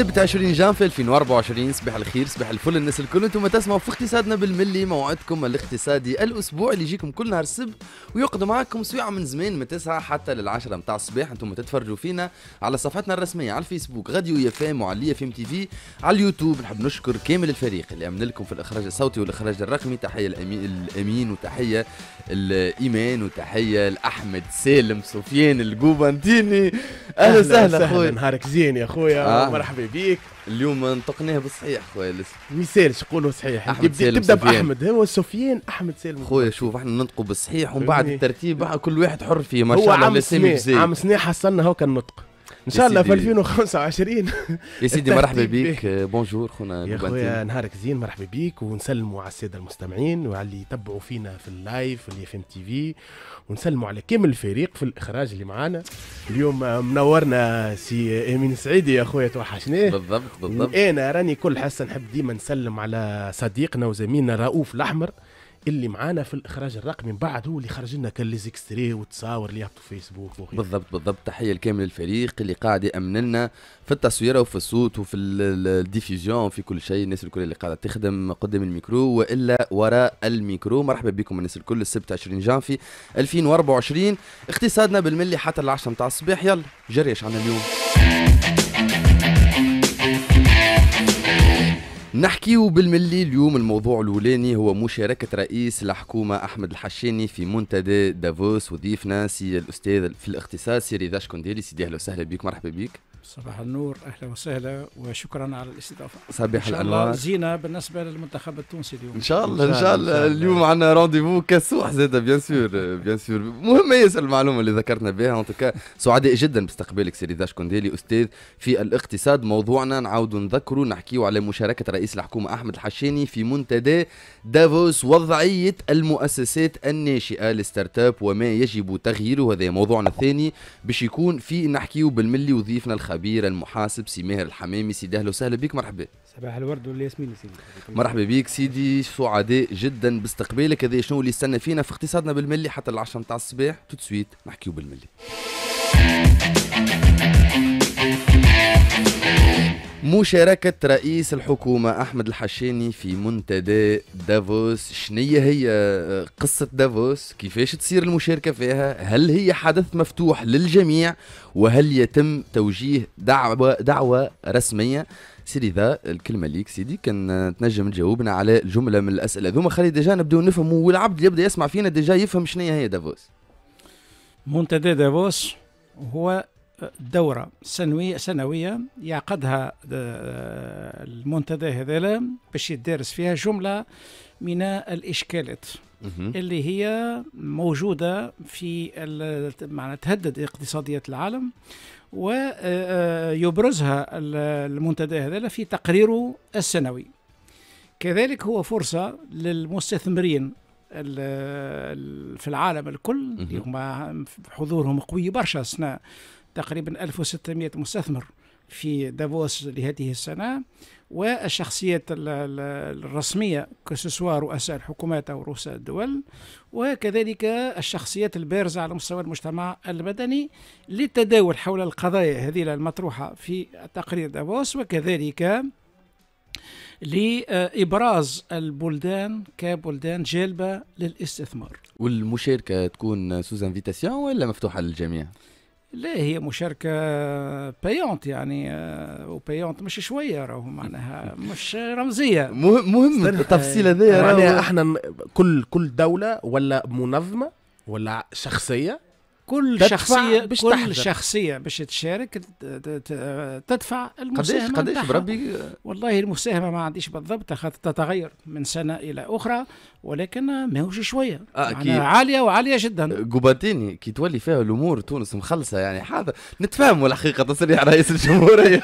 السبت 20 جانف 2024 صباح الخير صباح الفل الناس الكل انتم تسمعوا في اقتصادنا بالملي موعدكم الاقتصادي الاسبوع اللي يجيكم كل نهار السبت ويقعد معاكم سويعة من زمان من 9 حتى لل 10 متاع الصباح انتم تتفرجوا فينا على صفحتنا الرسميه على الفيسبوك غاديو يا فام وعلى يا فام تي في على اليوتيوب نحب نشكر كامل الفريق اللي عمل لكم في الاخراج الصوتي والاخراج الرقمي تحيه الامين وتحيه الايمان وتحيه لاحمد سالم سفيان الجوبنتيني اهلا وسهلا اخويا نهارك زين يا اخويا آه. مرحبا بيك اليوم نطقناه بالصحيح خويا لسه ميسالش قولوا صحيح احمد سالم تبدا باحمد هو سفيان احمد سالم خويا شوف احنا ننطقوا بالصحيح ومن بعد الترتيب كل واحد حر فيه ما شاء الله عام سنة حصلنا هو كان نطق ان شاء الله في 2025 يا سيدي مرحبا بك بونجور خونا يا خويا نهارك زين مرحبا بك ونسلموا على الساده المستمعين وعلى اللي يتبعوا فينا في اللايف واللي في ام تي في ونسلموا على كامل الفريق في الاخراج اللي معانا اليوم منورنا سي امين سعيدي يا خويا توحشناه بالضبط بالضبط وانا راني كل حصه نحب ديما نسلم على صديقنا وزميلنا رؤوف الاحمر اللي معانا في الاخراج الرقمي من بعد هو اللي خرج لنا ليزيكستري والتصاور اللي يحطوا فيسبوك وغيره بالضبط بالضبط تحيه الكامل الفريق اللي قاعد يامن لنا في التصويره وفي الصوت وفي الديفيزيون وفي كل شيء الناس الكل اللي قاعده تخدم قدام الميكرو والا وراء الميكرو مرحبا بكم الناس الكل السبت 20 جانفي 2024 اقتصادنا بالملي حتى ال 10 نتاع الصباح يلا جري عنا اليوم نحكيو بالملي اليوم الموضوع الاولاني هو مشاركه رئيس الحكومه احمد الحشاني في منتدى دافوس وضيفنا سي الاستاذ في الاختصاص سي رضا شكونديلي سيدي اهلا وسهلا بك مرحبا بك صباح النور اهلا وسهلا وشكرا على الاستضافه صباح الانوار زينه بالنسبه للمنتخب التونسي اليوم ان شاء الله ان شاء الله اليوم عندنا رونديفو كسوح زاد بيان سور بيان سور مهمه ياسر المعلومه اللي ذكرتنا بها اون توكا سعداء جدا باستقبالك سيدي داش كونديلي استاذ في الاقتصاد موضوعنا نعاودوا نذكروا نحكيوا على مشاركه رئيس الحكومه احمد الحشاني في منتدى دافوس وضعيه المؤسسات الناشئه الستارت اب وما يجب تغييره هذا موضوعنا الثاني باش يكون في نحكيوا بالملي وضيفنا الخ الخبير المحاسب سي ماهر الحمامي سيدي اهلا وسهلا بك مرحبا صباح الورد والياسمين سيدي مرحبا بك سيدي سعداء جدا باستقبالك هذا شنو اللي استنى فينا في اقتصادنا بالملي حتى العشرة نتاع الصباح توت سويت نحكيو بالملي مشاركة رئيس الحكومة أحمد الحشاني في منتدى دافوس شنية هي آه، قصة دافوس كيفاش تصير المشاركة فيها هل هي حدث مفتوح للجميع وهل يتم توجيه دعوة, دعوة رسمية سيدي ذا الكلمه ليك سيدي كان تنجم تجاوبنا على جمله من الاسئله هذوما خلي ديجا نبداو نفهموا والعبد اللي يبدا يسمع فينا ديجا يفهم شنية هي دافوس منتدى دافوس هو دورة سنوية سنوية يعقدها آه، المنتدى هذا باش يدرس فيها جملة من الإشكالات اللي هي موجودة في معنى تهدد اقتصادية العالم ويبرزها آه، آه، المنتدى هذا في تقريره السنوي كذلك هو فرصة للمستثمرين في العالم الكل اللي هما حضورهم قوي برشا السنه تقريبا 1600 مستثمر في دافوس لهذه السنة والشخصيات الرسمية كسوسوا رؤساء الحكومات أو رؤساء الدول وكذلك الشخصيات البارزة على مستوى المجتمع المدني للتداول حول القضايا هذه المطروحة في تقرير دافوس وكذلك لإبراز البلدان كبلدان جالبة للاستثمار والمشاركة تكون سوز انفيتاسيون ولا مفتوحة للجميع؟ لا هي مشاركة بيونت يعني آه، وبيونت مش شوية راهو معناها مش رمزية مهم مهم التفصيل آه، هذايا احنا كل كل دولة ولا منظمة ولا شخصية كل شخصية باش كل تحضر. شخصية باش تشارك تدفع المساهمة قداش قداش بربي والله المساهمة ما عنديش بالضبط تتغير من سنة إلى أخرى ولكن ماهوش شوية آه عالية وعالية جدا قباتيني كي تولي فيها الأمور تونس مخلصة يعني حاضر نتفاهموا الحقيقة تصريح رئيس الجمهورية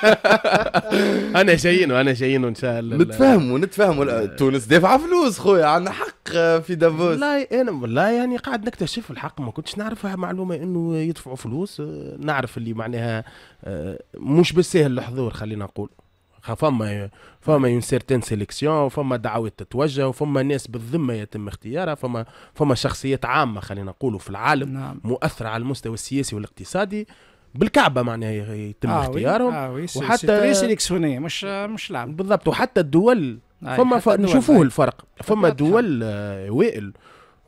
أنا شاينه أنا شاينه إن شاء الله نتفاهموا نتفاهموا تونس دافعة فلوس خويا عندنا حق الحق في دافوس والله انا والله يعني قاعد نكتشف الحق ما كنتش نعرف معلومه انه يدفعوا فلوس نعرف اللي معناها آه، مش بالسهل الحضور خلينا نقول فما فما اون سيرتين سيليكسيون فما دعوات تتوجه وفما ناس بالذمه يتم اختيارها فما فما شخصيات عامه خلينا نقولوا في العالم نعم. مؤثره على المستوى السياسي والاقتصادي بالكعبه معناها يتم آه اختيارهم آه وحتى مش مش بالضبط وحتى الدول آه، فما ف... نشوفوه الفرق فما دول آه، وائل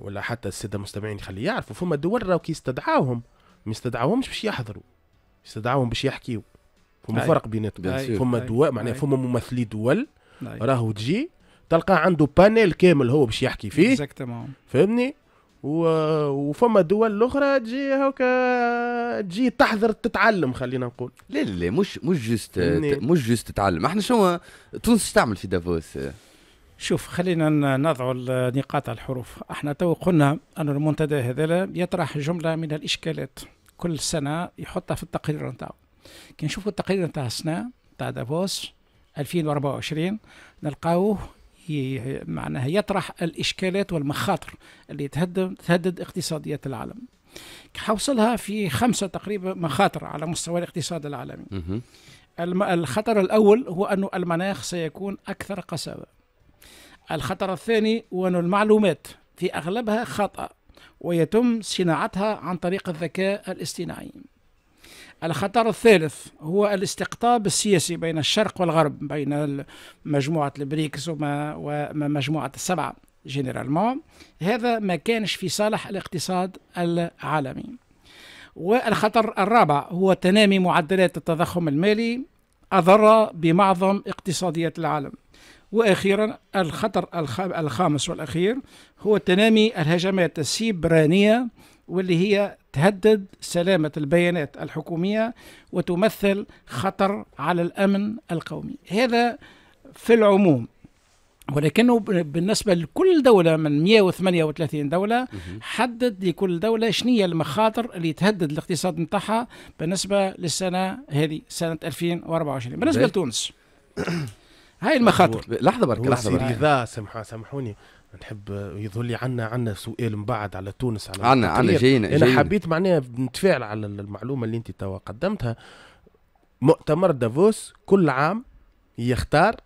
ولا حتى الساده المستمعين خلي يعرفوا فما دول راهو كي استدعاوهم ما استدعاوهمش باش يحضروا استدعاوهم باش يحكيوا فما فرق بيناتهم فما دول معناها فما ممثلي دول راهو تجي تلقى عنده بانيل كامل هو باش يحكي فيه فهمني و... وفما دول اخرى تجي هكا تجي تحضر تتعلم خلينا نقول لا لا مش مش جست مش جست تتعلم احنا شنو تونس تعمل في دافوس شوف خلينا نضع النقاط على الحروف احنا تو قلنا ان المنتدى هذا يطرح جمله من الاشكالات كل سنه يحطها في التقرير نتاعو كي نشوفوا التقرير نتاع السنه نتاع دافوس 2024 نلقاوه معناها يطرح الإشكالات والمخاطر اللي تهدد, تهدد اقتصاديات العالم حوصلها في خمسة تقريبا مخاطر على مستوى الاقتصاد العالمي الخطر الأول هو أن المناخ سيكون أكثر قساوة الخطر الثاني هو أن المعلومات في أغلبها خاطئة ويتم صناعتها عن طريق الذكاء الاصطناعي الخطر الثالث هو الاستقطاب السياسي بين الشرق والغرب بين مجموعة البريكس ومجموعة السبعة جنرالمون هذا ما كانش في صالح الاقتصاد العالمي والخطر الرابع هو تنامي معدلات التضخم المالي أضر بمعظم اقتصاديات العالم واخيرا الخطر الخامس والاخير هو تنامي الهجمات السيبرانيه واللي هي تهدد سلامة البيانات الحكومية وتمثل خطر على الأمن القومي هذا في العموم ولكنه بالنسبة لكل دولة من 138 دولة حدد لكل دولة شنية المخاطر اللي تهدد الاقتصاد نتاعها بالنسبة للسنة هذه سنة 2024 بالنسبة لتونس هاي المخاطر لحظة برك لحظة برك سمحوني نحب يظهر لي عنا عنا سؤال من بعد على تونس على عنا عنا جينا انا حبيت معناها نتفاعل على المعلومه اللي انت توا قدمتها مؤتمر دافوس كل عام يختار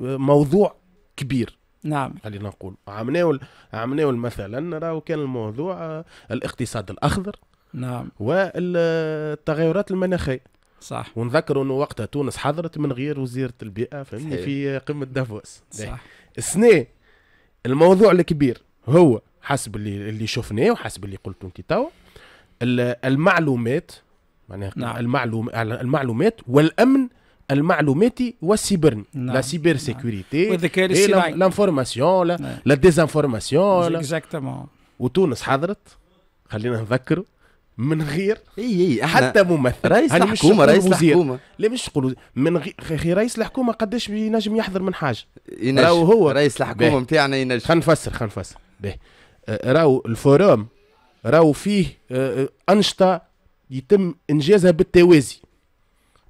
آه، موضوع كبير نعم خلينا نقول عمناول عمناول مثلا راهو كان الموضوع آه، الاقتصاد الاخضر نعم والتغيرات المناخيه صح ونذكر انه وقتها تونس حضرت من غير وزيره البيئه فهمني في قمه دافوس صح السنه الموضوع الكبير هو حسب اللي اللي شفناه وحسب اللي قلته انت توا المعلومات معناها نعم. المعلوم المعلومات والامن المعلوماتي والسيبرني نعم. لا سيبر نعم. سيكوريتي والذكاء إيه، الاصطناعي لانفورماسيون لا, نعم. لا ديزانفورماسيون اكزاكتومون وتونس حضرت خلينا نذكروا من غير اي اي حتى ممثل رئيس الحكومه رئيس الحكومه لا مش تقولوا من غير اخي رئيس الحكومه قداش ينجم يحضر من حاجه ينجم راهو هو رئيس الحكومه نتاعنا ينجم خلينا نفسر خلينا نفسر باهي راهو الفوروم راهو فيه أه، أه، انشطه يتم انجازها بالتوازي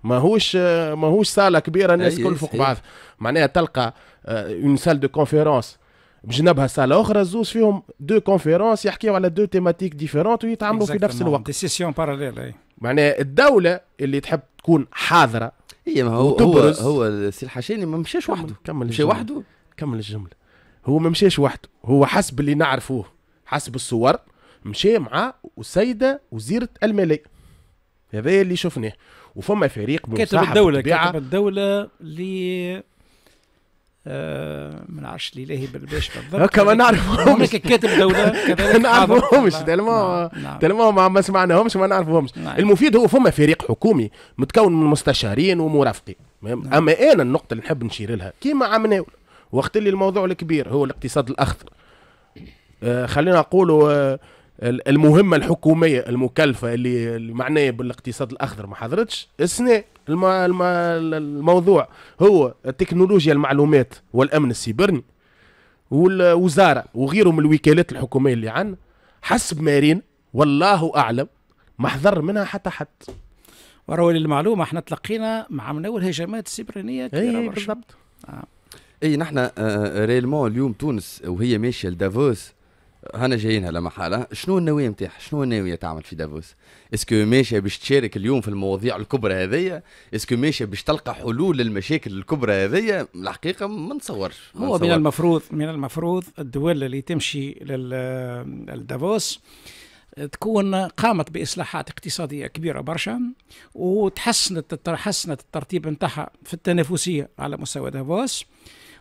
ماهوش أه، ماهوش صاله كبيره الناس الكل فوق بعض معناها تلقى اون سال دو كونفيرونس بجنبها صاله اخرى الزوز فيهم دو كونفيرونس يحكيوا على دو تيماتيك ديفيرونت ويتعاملوا في نفس الوقت ديسيسيون باراليل معناها الدوله اللي تحب تكون حاضره هي إيه، ما هو هو هو السي الحشاني ما مشاش وحده كمل مشى وحده كمل الجمله هو ما مشاش وحده هو حسب اللي نعرفوه حسب الصور مشى مع السيده وزيره الماليه هذا اللي شفناه وفما فريق كاتب الدولة كاتب الدولة اللي آه ما نعرفش ليه بالباش بالضبط هكا ما نعرفهمش كاتب دوله ما نعرفهمش تالما نعم، نعم. ما, ما سمعناهمش ما نعرفهمش نعم. المفيد هو فما فريق حكومي متكون من مستشارين ومرافقين اما انا النقطه اللي نحب نشير لها كيما عملناو وقت اللي الموضوع الكبير هو الاقتصاد الاخضر آه، خلينا نقولوا آه، المهمه الحكوميه المكلفه اللي معناه بالاقتصاد الاخضر ما حضرتش السنه الم... الم... الموضوع هو تكنولوجيا المعلومات والامن السيبرني والوزاره وغيره من الوكالات الحكوميه اللي عندنا حسب مارين والله اعلم ما حضر منها حتى حد وراهو للمعلومه احنا تلقينا مع من اول هجمات سيبرانيه كبيره إيه، بالضبط آه. اي نحن آه،, آه ريلمون اليوم تونس وهي ماشيه لدافوس هنا جايينها لما حالة شنو النوايا نتاعها شنو النوية تعمل في دافوس اسكو ماشيه باش تشارك اليوم في المواضيع الكبرى هذيا اسكو ماشيه باش تلقى حلول للمشاكل الكبرى هذيا الحقيقه ما نتصورش هو من المفروض من المفروض الدول اللي تمشي للدافوس تكون قامت باصلاحات اقتصاديه كبيره برشا وتحسنت تحسنت الترتيب نتاعها في التنافسيه على مستوى دافوس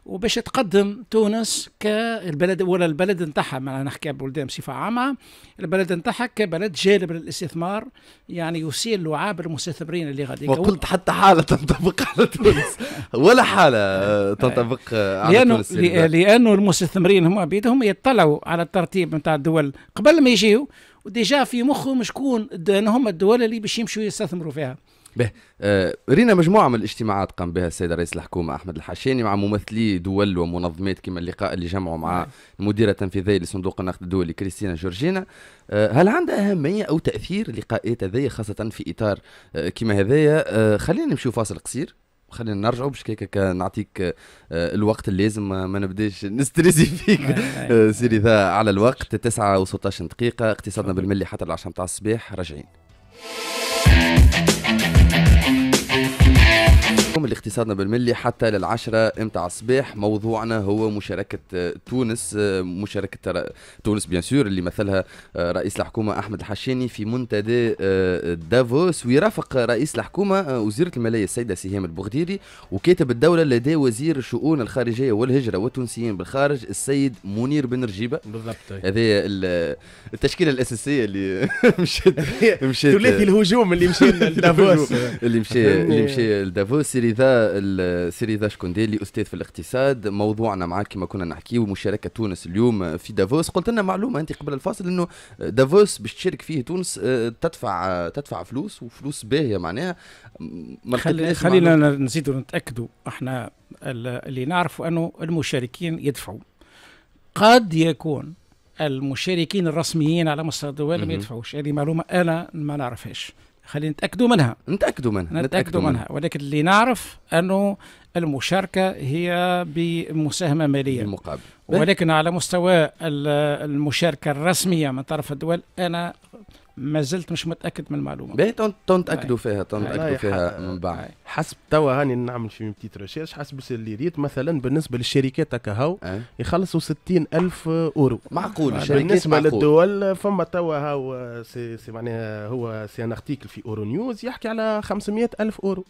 وباش تقدم تونس كالبلد ولا البلد نتاعها ما نحكي بلدان بصفه عامه البلد نتاعها كبلد جالب للاستثمار يعني يسيل لعاب المستثمرين اللي غادي وقلت حتى حاله تنطبق على تونس ولا حاله تنطبق على لأنه تونس لانه المستثمرين هم بيدهم يطلعوا على الترتيب نتاع الدول قبل ما يجيو وديجا في مخهم شكون هما الدول اللي باش يمشوا يستثمروا فيها به آه، رينا مجموعه من الاجتماعات قام بها السيد رئيس الحكومه احمد الحشيني مع ممثلي دول ومنظمات كما اللقاء اللي جمعوا مع المديره نعم. التنفيذيه لصندوق النقد الدولي كريستينا جورجينا آه، هل عندها اهميه او تاثير لقاءات هذيا خاصه في اطار آه، كما هذايا خلينا نمشيو فاصل قصير خلينا نرجعوا باش كيك نعطيك الوقت اللازم ما نبداش نستريسي فيك سيري ذا على الوقت 9 و16 دقيقه اقتصادنا بالملي حتى 10 نتاع الصباح راجعين نكمل اقتصادنا بالملي حتى للعشرة امتع الصباح موضوعنا هو مشاركة آه، تونس آه، مشاركة تونس بيان سور اللي مثلها آه، رئيس الحكومة أحمد الحشاني في منتدى دافوس ويرافق رئيس الحكومة وزيرة المالية السيدة سهام البغديري وكاتب الدولة لدى وزير شؤون الخارجية والهجرة والتونسيين بالخارج السيد منير بن رجيبة بالضبط هذه التشكيلة الأساسية اللي مشيت مشيت ثلاثي الهجوم اللي مشى لدافوس اللي مشى اللي مشى لدافوس سيري ذا السيري ذا ديلي استاذ في الاقتصاد موضوعنا معاك كما كنا نحكي ومشاركه تونس اليوم في دافوس قلت لنا معلومه انت قبل الفاصل انه دافوس باش تشارك فيه تونس آه، تدفع آه، تدفع فلوس وفلوس باهيه معناها خلي خلينا نزيدوا نتاكدوا احنا اللي نعرفوا انه المشاركين يدفعوا قد يكون المشاركين الرسميين على مستوى الدول ما يدفعوش هذه معلومه انا ما نعرفهاش خلينا نتاكدوا منها نتاكدوا منها نتاكدوا منها. منها ولكن اللي نعرف انه المشاركه هي بمساهمه ماليه المقابل ولكن على مستوى المشاركه الرسميه من طرف الدول انا ما زلت مش متاكد من المعلومه باهي تنتاكدوا فيها تنتاكدوا فيها من بعد حسب توا هاني نعمل في بتيت ريشيرش حسب ريت مثلا بالنسبه للشركات هكا هاو أه؟ يخلصوا 60 الف اورو معقول بالنسبه معقول. للدول فما توا هاو سي, سي معناها هو سي ان ارتيكل في اورو نيوز يحكي على 500 الف اورو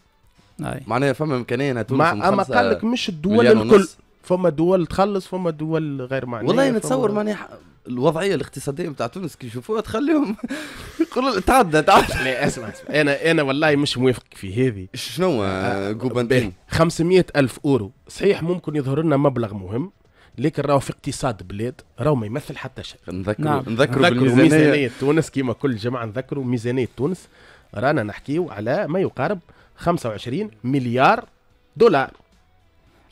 معناها فما امكانيه تونس مع اما قال لك مش الدول الكل فما دول تخلص فما دول غير معنيه والله نتصور معناها ح... الوضعيه الاقتصاديه نتاع تونس كي يشوفوها تخليهم يقولوا تعدى تعدى لا اسمع اسمع انا انا والله مش موافق في هذه شنو آه، قوبندين 500 الف اورو صحيح ممكن يظهر لنا مبلغ مهم لكن راهو في اقتصاد بلاد راهو ما يمثل حتى شيء نذكروا نعم. نذكروا ميزانيه تونس كيما كل جمعه نذكروا ميزانيه تونس رانا نحكيو على ما يقارب 25 مليار دولار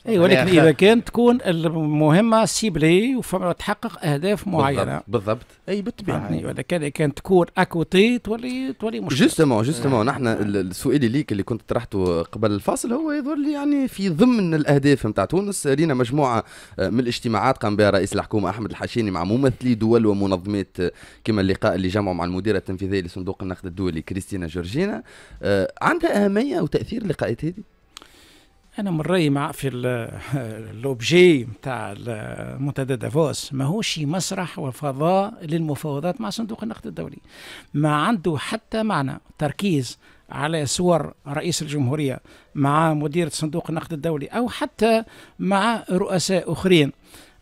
يعني اي ولكن اذا كان تكون المهمه سيبلي وتحقق اهداف معينه بالضبط, بالضبط. اي بالطبيعه يعني اذا كان تكون اكوتي تولي تولي مشكله جوستومون جوستومون آه. نحن السؤال ليك اللي كنت طرحته قبل الفاصل هو يظهر لي يعني في ضمن الاهداف نتاع تونس لينا مجموعه من الاجتماعات قام بها رئيس الحكومه احمد الحشيني مع ممثلي دول ومنظمات كما اللقاء اللي جمعوا مع المديره التنفيذيه لصندوق النقد الدولي كريستينا جورجينا آه، عندها اهميه وتاثير اللقاءات هذه انا من رايي مع في لوبجي نتاع منتدى دافوس ماهوش مسرح وفضاء للمفاوضات مع صندوق النقد الدولي ما عنده حتى معنى تركيز على صور رئيس الجمهوريه مع مدير صندوق النقد الدولي او حتى مع رؤساء اخرين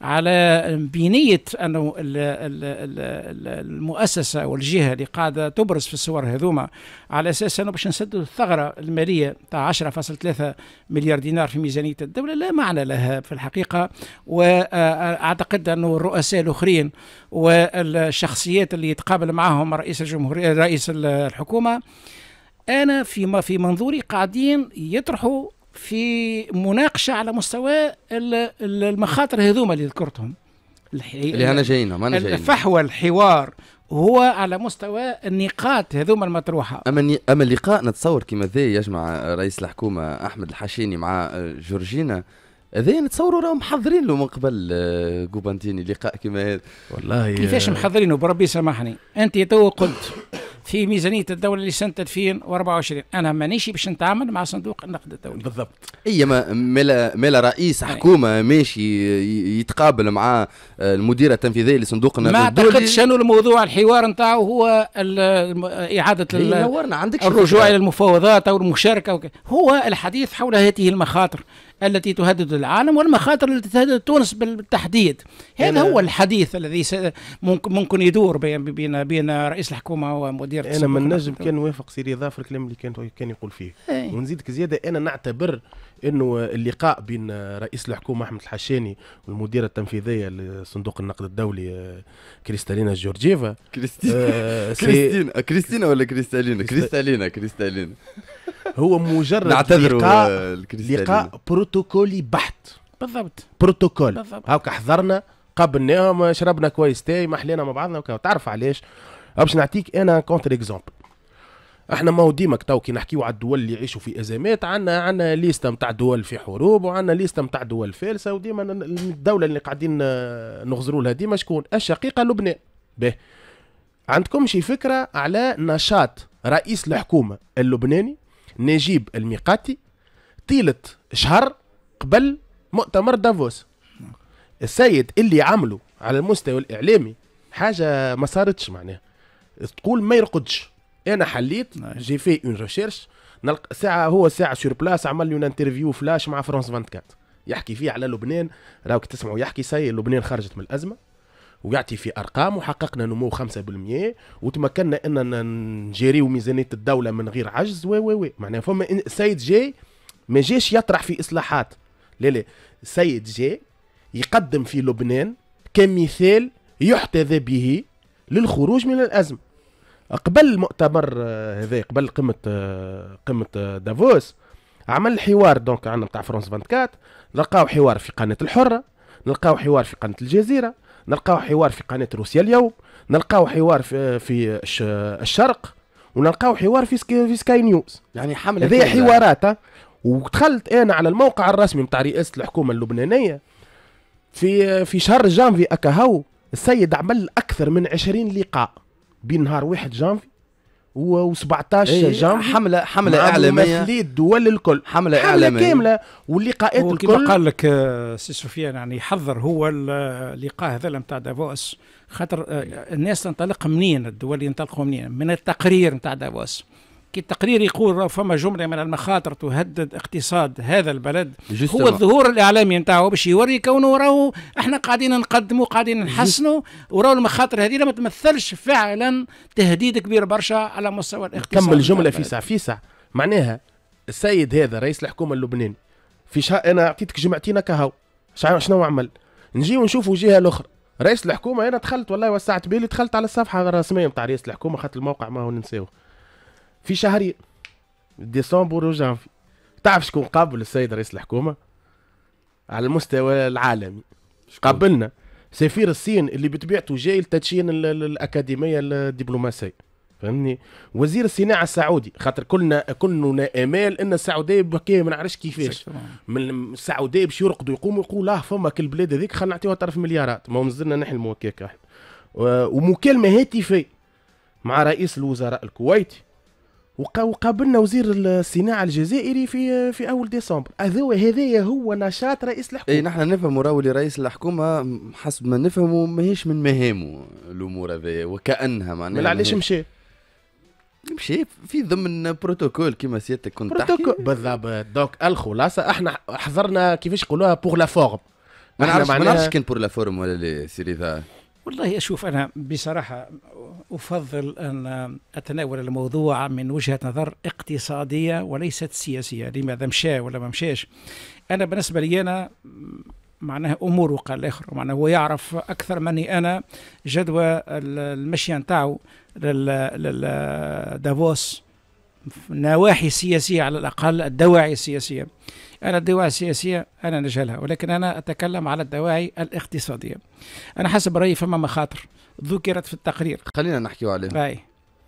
على بنية أنه المؤسسة والجهة اللي قاعدة تبرز في الصور هذوما على أساس أنه باش نسدوا الثغرة المالية تاع 10.3 مليار دينار في ميزانية الدولة لا معنى لها في الحقيقة وأعتقد أنه الرؤساء الآخرين والشخصيات اللي يتقابل معهم رئيس الجمهورية رئيس الحكومة أنا في في منظوري قاعدين يطرحوا في مناقشه على مستوى المخاطر هذوما اللي ذكرتهم اللي انا جايينهم انا جايين الفحوى الحوار هو على مستوى النقاط هذوما المطروحه اما اما اللقاء نتصور كما ذا يجمع رئيس الحكومه احمد الحشيني مع جورجينا هذا نتصوروا راهم محضرين له من قبل كوبانتيني آه، لقاء كما هذا والله كيفاش آه، محضرينه بربي سامحني انت تو قلت في ميزانيه الدوله لسنه 2024 انا مانيش باش نتعامل مع صندوق النقد الدولي بالضبط اي ما ملا, ملا رئيس حكومه ماشي يتقابل مع آه، المديره التنفيذيه لصندوق النقد الدولي ما اعتقدش انه الموضوع الحوار نتاعو هو اعاده إيه، الرجوع الى المفاوضات او المشاركه وك... هو الحديث حول هذه المخاطر التي تهدد العالم والمخاطر التي تهدد تونس بالتحديد هذا هو الحديث الذي ممكن يدور بين بين بين رئيس الحكومه ومدير ديالك انا من نجم كان نوافق سيري ضاف الكلام اللي كان كان يقول فيه أي. ونزيدك زياده انا نعتبر انه اللقاء بين رئيس الحكومه احمد الحشاني والمديره التنفيذيه لصندوق النقد الدولي آه، كريستالينا جورجيفا كريستينا كريستينا آه، كريستينا آه، ولا كريستالينا كريستالينا كريستالينا هو مجرد لقاء لقاء بروتوكولي بحت بالضبط بروتوكول هاكا حضرنا قابلناهم شربنا كويس تاي ما حلينا مع بعضنا وكا تعرف علاش باش نعطيك انا كونتر اكزومبل احنا ما هو ديما تو كي نحكيو على الدول اللي يعيشوا في ازمات عندنا عندنا ليستا نتاع دول في حروب وعندنا ليستا نتاع دول فارسه وديما الدوله اللي قاعدين آه، نغزروا لها ديما شكون الشقيقه لبنان به عندكم شي فكره على نشاط رئيس الحكومه اللبناني نجيب الميقاتي طيله شهر قبل مؤتمر دافوس السيد اللي عمله على المستوى الاعلامي حاجه ما صارتش معناها تقول ما يرقدش انا حليت جي في اون ريشيرش نلقى ساعه هو ساعه سور بلاس عمل لي انترفيو فلاش مع فرانس 24 يحكي فيه على لبنان راك تسمعوا يحكي سي لبنان خرجت من الازمه ويعطي في ارقام وحققنا نمو 5% وتمكنا ان نجيريو ميزانيه الدوله من غير عجز و و و معناها فما سيد جاي ما جاش يطرح في اصلاحات لا لا سيد جاي يقدم في لبنان كمثال يحتذى به للخروج من الأزمة قبل المؤتمر آه، هذا قبل قمة آه، قمة آه، دافوس عمل حوار دونك عندنا نتاع فرونس 24 لقاو حوار في قناة الحرة نلقاو حوار في قناة الجزيرة نلقاو حوار في قناة روسيا اليوم نلقاو حوار في, في الشرق ونلقاو حوار في سكاي, في سكاي نيوز يعني حملة هذه حوارات ودخلت انا على الموقع الرسمي نتاع رئاسة الحكومة اللبنانية في في شهر جانفي اكا هو السيد عمل اكثر من 20 لقاء بين نهار 1 جانفي و17 إيه جانفي حمله حمله اعلاميه ممثلي الدول الكل حمله, حملة اعلاميه كامله واللقاءات الكل قال لك آه، سي سفيان يعني حذر هو اللقاء هذا نتاع دافوس خاطر آه، الناس تنطلق منين الدول ينطلقوا منين من التقرير نتاع دافوس كي التقرير يقول فما جمله من المخاطر تهدد اقتصاد هذا البلد جستما. هو الظهور الاعلامي نتاعو باش يوري كونه راهو احنا قاعدين نقدموا قاعدين نحسنوا وراهو المخاطر هذه ما تمثلش فعلا تهديد كبير برشا على مستوى الاقتصاد كمل جمله فيسع نعم. فيسع معناها السيد هذا رئيس الحكومه اللبناني في شهر انا اعطيتك جمعتين كهو شنو عمل نجي ونشوفوا جهه الاخرى رئيس الحكومه انا دخلت والله وسعت بالي دخلت على الصفحه الرسميه نتاع رئيس الحكومه خاطر الموقع ما هو ننساوه في شهرين ديسمبر وجانفي تعرف شكون قابل السيد رئيس الحكومه على المستوى العالمي قابلنا سفير الصين اللي بطبيعته جاي لتدشين الاكاديميه الدبلوماسيه فهمني وزير الصناعه السعودي خاطر كلنا كلنا امال ان السعوديه بكيه ما نعرفش كيفاش من السعوديه باش يرقدوا يقوموا يقولوا اه فما كل البلاد هذيك خلينا نعطيوها طرف مليارات ما مازلنا نحلموا هكاك احنا ومكالمه هاتفيه مع رئيس الوزراء الكويتي وقابلنا وزير الصناعه الجزائري في في اول ديسمبر هذايا هو نشاط رئيس الحكومه اي نحن نفهموا راهو رئيس الحكومه حسب ما نفهموا ماهيش من مهامه الامور هذايا وكانها معناها علاش مشى مشي في ضمن بروتوكول كما سيادتك كنت بروتوكول تحكي بالضبط دونك الخلاصه احنا حضرنا كيفاش يقولوها بوغ لا فورم ما نعرفش ما نعرفش كان بور لا فورم ولا لا سيري والله أشوف أنا بصراحة أفضل أن أتناول الموضوع من وجهة نظر اقتصادية وليست سياسية لماذا مشى ولا ما مشاش أنا بالنسبة لي أنا معناها امور وقال الاخر معناه هو يعرف اكثر مني انا جدوى المشي نتاعو لدافوس نواحي سياسيه على الاقل الدواعي السياسيه أنا الدواعي السياسية أنا نجهلها ولكن أنا أتكلم على الدواعي الاقتصادية أنا حسب رأيي فما مخاطر ذكرت في التقرير خلينا نحكيو عليها باي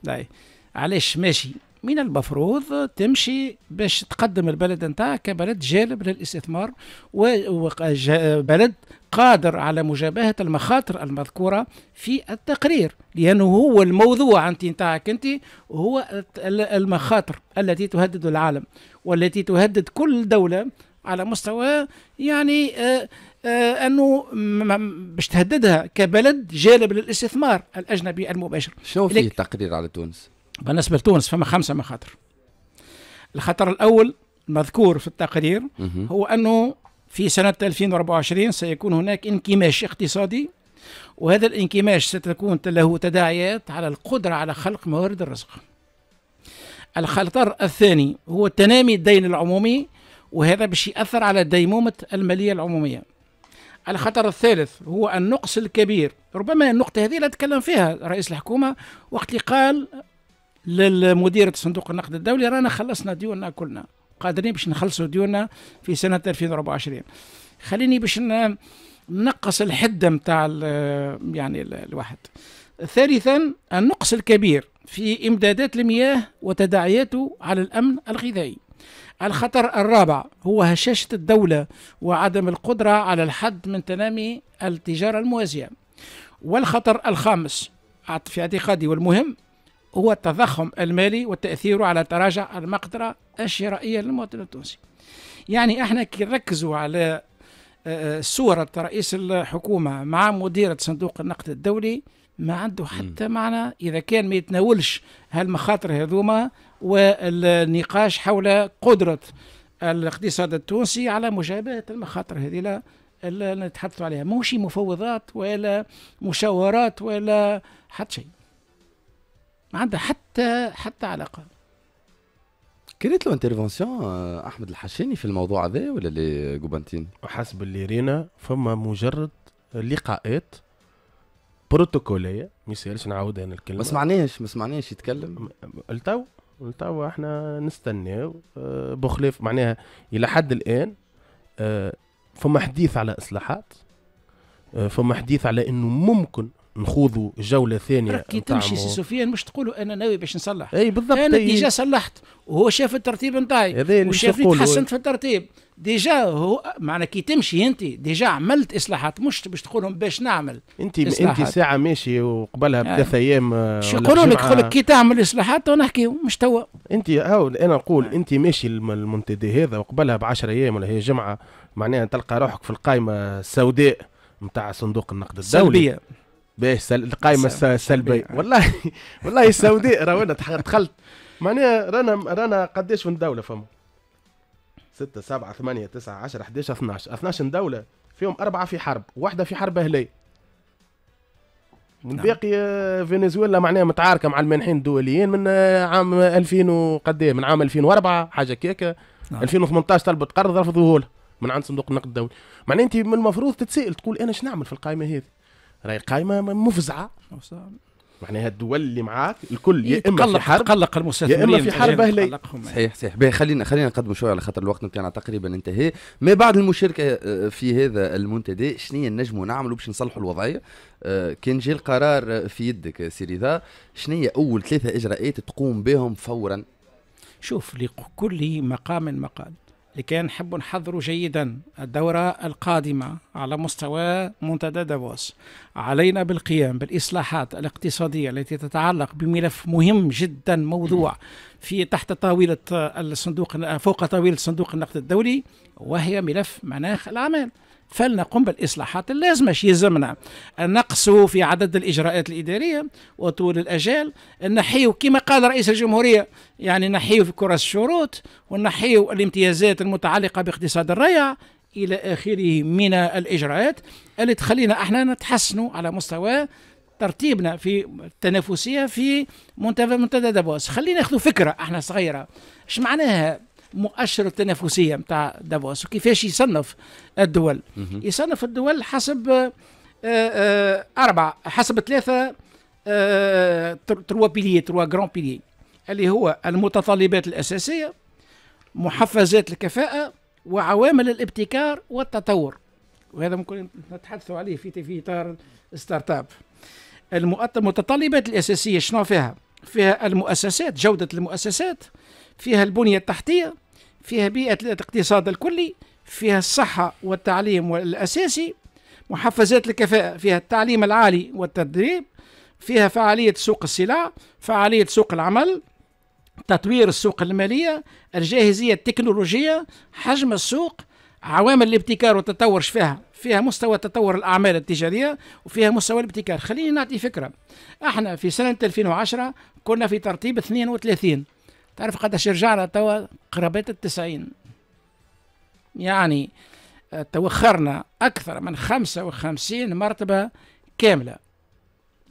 باي علاش ماشي من المفروض تمشي باش تقدم البلد نتاعك كبلد جالب للاستثمار وبلد قادر على مجابهة المخاطر المذكورة في التقرير لأنه هو الموضوع أنت نتاعك أنت هو المخاطر التي تهدد العالم والتي تهدد كل دولة على مستوى يعني آه، آه، أنه باش تهددها كبلد جالب للاستثمار الأجنبي المباشر شو في تقرير على تونس؟ بالنسبة لتونس فما خمسة مخاطر الخطر الأول مذكور في التقرير هو أنه في سنة 2024 سيكون هناك انكماش اقتصادي وهذا الانكماش ستكون له تداعيات على القدرة على خلق موارد الرزق الخطر الثاني هو تنامي الدين العمومي وهذا باش يأثر على ديمومة المالية العمومية الخطر الثالث هو النقص الكبير ربما النقطة هذه لا تكلم فيها رئيس الحكومة وقت قال لمديرة صندوق النقد الدولي رانا خلصنا ديوننا كلنا قادرين باش نخلصوا ديوننا في سنه 2024 خليني باش نقص الحده متاع يعني الواحد ثالثا النقص الكبير في امدادات المياه وتداعياته على الامن الغذائي الخطر الرابع هو هشاشه الدوله وعدم القدره على الحد من تنامي التجاره الموازيه والخطر الخامس في اعتقادي والمهم هو التضخم المالي وتأثيره على تراجع المقدرة الشرائية للمواطن التونسي يعني احنا كي نركزوا على آه، آه، صورة رئيس الحكومة مع مديرة صندوق النقد الدولي ما عنده حتى معنى إذا كان ما يتناولش هالمخاطر هذوما والنقاش حول قدرة الاقتصاد التونسي على مجابهة المخاطر هذه اللي نتحدث عليها موشي مفوضات ولا مشاورات ولا حتى شيء ما عندها حتى حتى علاقه كريت له انترفونسيون آه، احمد الحشيني في الموضوع هذا ولا اللي جوبانتين؟ حسب اللي رينا فما مجرد لقاءات بروتوكوليه ما يسالش نعاودها انا الكلمه ما سمعناش ما سمعناش يتكلم التو التو احنا نستناو آه، بخلاف معناها الى حد الان آه، فما حديث على اصلاحات فما حديث على انه ممكن نخوضوا جوله ثانيه كي تمشي سي سفيان مش تقولوا انا ناوي باش نصلح اي بالضبط انا ديجا صلحت وهو شاف الترتيب نتاعي وشافني تحسنت في الترتيب ديجا هو معنى كي تمشي انت ديجا عملت اصلاحات مش باش تقولهم باش نعمل انت انت ساعه ماشي وقبلها آه. بثلاث ايام آه، شو يقولوا لك يقول لك كي تعمل اصلاحات ونحكي مش توا انت هاو انا نقول آه. انت ماشي المنتدى هذا وقبلها ب 10 ايام ولا هي جمعه معناها تلقى روحك في القائمه السوداء نتاع صندوق النقد الدولي سلبية. باهي سل... القائمه سل... السلبيه آه. والله والله السعوديه رانا دخلت معناها رانا رانا قداش من دوله فما 6 7 8 9 10 11 12 12 دوله فيهم اربعه في حرب واحده في حرب اهليه والباقي نعم. آه، فنزويلا معناها متعاركه مع المانحين الدوليين من آه، عام 2000 وقديه من عام 2004 حاجه كيكه 2018 نعم. طلبت قرض رفضوه لها من عند صندوق النقد الدولي معناها انت من المفروض تتسائل تقول انا شنو نعمل في القائمه هذه راهي قايمه مفزعه معناها الدول اللي معاك الكل يا إيه، اما في حرب تقلق المستثمرين يا اما في حرب اهليه صحيح صحيح باهي خلينا خلينا نقدموا شويه على خاطر الوقت نتاعنا تقريبا انتهى ما بعد المشاركه آه، في هذا المنتدى شنو نجموا نعملوا باش نصلحوا الوضعيه آه، كان جي القرار في يدك سي شنو شنو اول ثلاثه اجراءات تقوم بهم فورا شوف لكل مقام مقال لكي نحب نحضروا جيدا الدورة القادمة على مستوى منتدى دافوس علينا بالقيام بالإصلاحات الاقتصادية التي تتعلق بملف مهم جدا موضوع في تحت طاولة الصندوق فوق طاولة صندوق النقد الدولي وهي ملف مناخ الأعمال فلنقم بالإصلاحات اللازمة شي يلزمنا نقصوا في عدد الإجراءات الإدارية وطول الأجال نحيو كما قال رئيس الجمهورية يعني نحيو في كرة الشروط ونحيو الامتيازات المتعلقة باقتصاد الريع إلى آخره من الإجراءات اللي تخلينا احنا نتحسنوا على مستوى ترتيبنا في التنافسية في منتدى منتدى خلينا ناخذ فكرة احنا صغيرة اش معناها مؤشر التنافسيه نتاع دافوس وكيفاش يصنف الدول يصنف الدول حسب آه، آه، أربعة حسب ثلاثة آه، تروا بيلي تروا جران بيلي اللي هو المتطلبات الأساسية محفزات الكفاءة وعوامل الابتكار والتطور وهذا ممكن نتحدث عليه في في إطار ستارت اب المتطلبات الأساسية شنو فيها؟ فيها المؤسسات جودة المؤسسات فيها البنية التحتية فيها بيئة الاقتصاد الكلي فيها الصحة والتعليم الأساسي محفزات الكفاءة فيها التعليم العالي والتدريب فيها فعالية سوق السلع فعالية سوق العمل تطوير السوق المالية الجاهزية التكنولوجية حجم السوق عوامل الابتكار والتطور فيها فيها مستوى تطور الأعمال التجارية وفيها مستوى الابتكار خليني نعطي فكرة احنا في سنة 2010 كنا في ترتيب 32 تعرف قداش رجعنا لها توا قرابات التسعين يعني آه، توخرنا أكثر من خمسة وخمسين مرتبة كاملة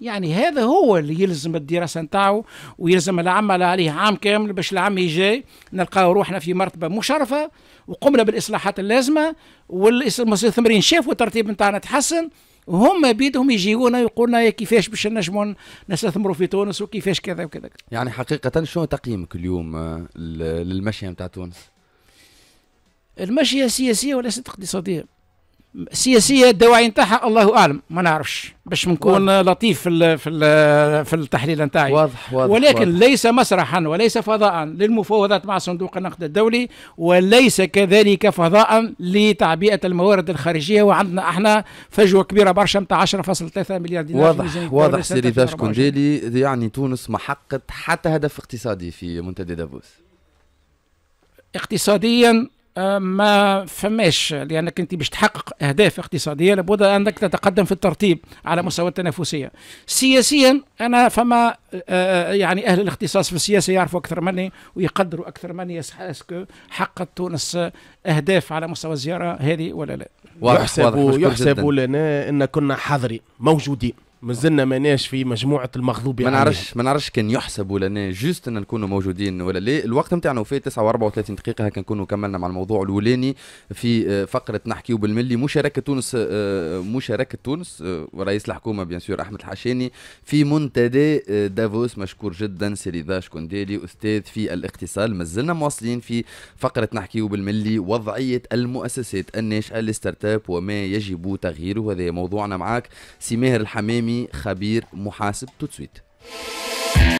يعني هذا هو اللي يلزم الدراسة نتاعو ويلزم العمل عليه عام كامل باش العام يجي نلقاو روحنا في مرتبة مشرفة وقمنا بالإصلاحات اللازمة والمستثمرين شافوا الترتيب نتاعنا تحسن هما بيدهم يجيونا يقولنا إيه، كيفاش باش نجموا نستثمروا في تونس وكيفاش كذا وكذا يعني حقيقه شنو تقييمك اليوم آه، للمشيه نتاع تونس؟ المشيه سياسيه وليست اقتصاديه سياسيه الدواعي نتاعها الله اعلم ما نعرفش باش نكون لطيف في في في التحليل نتاعي واضح واضح ولكن واضح. ليس مسرحا وليس فضاء للمفاوضات مع صندوق النقد الدولي وليس كذلك فضاء لتعبئه الموارد الخارجيه وعندنا احنا فجوه كبيره برشا نتاع 10.3 مليار دينار واضح واضح سي رضا شكونديلي يعني تونس ما حقت حتى هدف اقتصادي في منتدى دافوس اقتصاديا أه، ما فماش لانك انت باش تحقق اهداف اقتصاديه لابد انك تتقدم في الترتيب على مستوى التنافسيه سياسيا انا فما أه، أه، يعني اهل الاختصاص في السياسه يعرفوا اكثر مني ويقدروا اكثر مني اسكو حققت تونس اهداف على مستوى الزياره هذه ولا لا واضح يحسبوا لنا ان كنا حاضرين موجودين مازلنا ماناش في مجموعه المغضوب ما نعرفش ما نعرفش كان يحسب ولا لا جوست ان نكونوا موجودين ولا لا الوقت نتاعنا وفات 9 و34 دقيقه هكا نكونوا كملنا مع الموضوع الاولاني في آه، فقره نحكيو بالملي مشاركه تونس آه، آه، مشاركه تونس ورئيس الحكومه بيان سور احمد الحشاني في منتدى دافوس مشكور جدا سيريدا شكونديلي استاذ في الاقتصاد مازلنا مواصلين في فقره نحكيو بالملي وضعيه المؤسسات الناشئه الستارت اب وما يجب تغييره هذا موضوعنا معاك سي ماهر الحمامي خبير محاسب توت